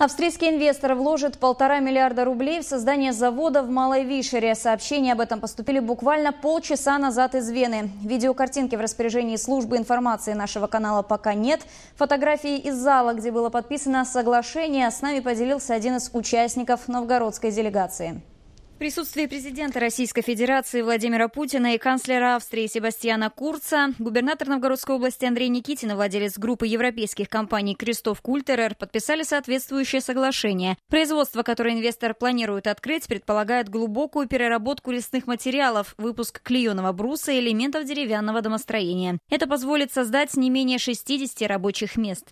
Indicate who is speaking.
Speaker 1: Австрийский инвестор вложит полтора миллиарда рублей в создание завода в Малой Вишере. Сообщения об этом поступили буквально полчаса назад из Вены. Видеокартинки в распоряжении службы информации нашего канала пока нет. Фотографии из зала, где было подписано соглашение, с нами поделился один из участников новгородской делегации присутствии президента Российской Федерации Владимира Путина и канцлера Австрии Себастьяна Курца губернатор Новгородской области Андрей Никитин и владелец группы европейских компаний Крестов Культерер подписали соответствующее соглашение. Производство, которое инвестор планирует открыть, предполагает глубокую переработку лесных материалов, выпуск клееного бруса и элементов деревянного домостроения. Это позволит создать не менее 60 рабочих мест.